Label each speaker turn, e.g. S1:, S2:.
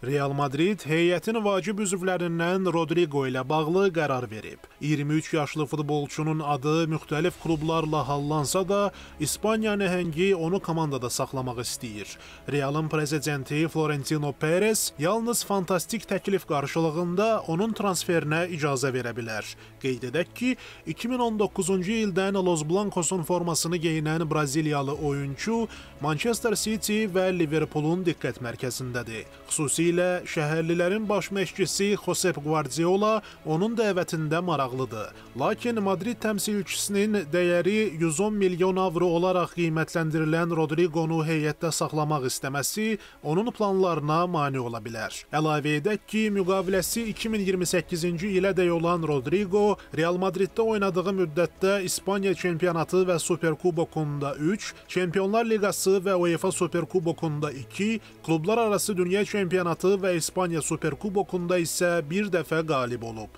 S1: Real Madrid heyətin vacib üzvlərindən Rodrigo ilə bağlı qərar verib. 23 yaşlı futbolçunun adı müxtəlif klublarla hallansa da, İspaniya nəhəngi onu komandada saxlamaq istəyir. Realın prezidenti Florentino Perez yalnız fantastik təklif qarşılığında onun transferinə icazə verə bilər. Qeyd edək ki, 2019-cu ildən Los Blancosun formasını geyinən Braziliyalı oyunçu Manchester City və Liverpoolun diqqət mərkəzindədir. Xüsusi ilə şəhərlilərin baş məşqçisi Josep Guardiola onun dəvətində maraqlıdır. Lakin Madrid təmsilçisinin dəyəri 110 milyon avro olaraq qiymətləndirilən Rodrigo-nu heyətdə saxlamaq istəməsi onun planlarına mane ola bilər. Əlavə edək ki, müqaviləsi 2028-ci ilədək olan Rodrigo Real Madriddə oynadığı müddətdə İspaniya çempionatı və Superkubokunda 3, Çempionlar Liqası və UEFA Superkubokunda 2, klublar arası dünya çempionatı Şampiyonatı ve İspanya Süper Kuboku'nda ise bir defa galip olup